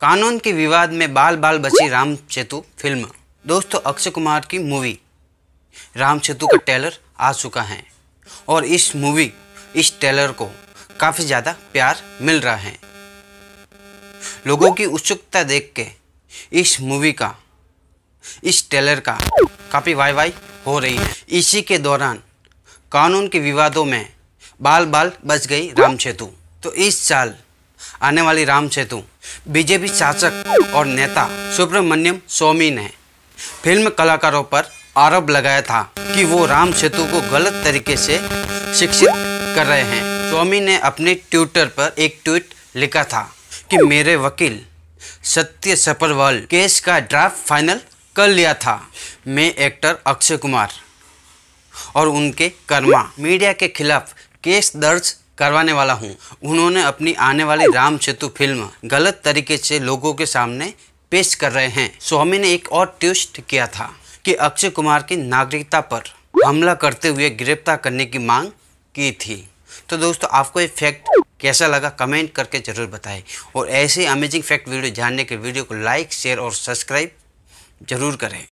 कानून के विवाद में बाल बाल बची राम सेतु फिल्म दोस्तों अक्षय कुमार की मूवी राम सेतु का ट्रेलर आ चुका है और इस मूवी इस ट्रेलर को काफ़ी ज़्यादा प्यार मिल रहा है लोगों की उत्सुकता देख के इस मूवी का इस ट्रेलर का काफ़ी वाई वाई हो रही है इसी के दौरान कानून के विवादों में बाल बाल बच गई राम सेतु तो इस साल आने वाली राम सेतु बीजेपी शासक और नेता सुब्रमण्यम स्वामी ने फिल्म कलाकारों पर आरोप लगाया था कि वो राम सेतु को गलत तरीके से शिक्षित कर रहे हैं स्वामी ने अपने ट्विटर पर एक ट्वीट लिखा था कि मेरे वकील सत्य सपरवाल केस का ड्राफ्ट फाइनल कर लिया था मैं एक्टर अक्षय कुमार और उनके कर्मा मीडिया के खिलाफ केस दर्ज करवाने वाला हूँ उन्होंने अपनी आने वाली राम सेतु फिल्म गलत तरीके से लोगों के सामने पेश कर रहे हैं स्वामी ने एक और ट्विस्ट किया था कि अक्षय कुमार की नागरिकता पर हमला करते हुए गिरफ्तार करने की मांग की थी तो दोस्तों आपको ये फैक्ट कैसा लगा कमेंट करके ज़रूर बताएं और ऐसे अमेजिंग फैक्ट वीडियो जानने के वीडियो को लाइक शेयर और सब्सक्राइब ज़रूर करें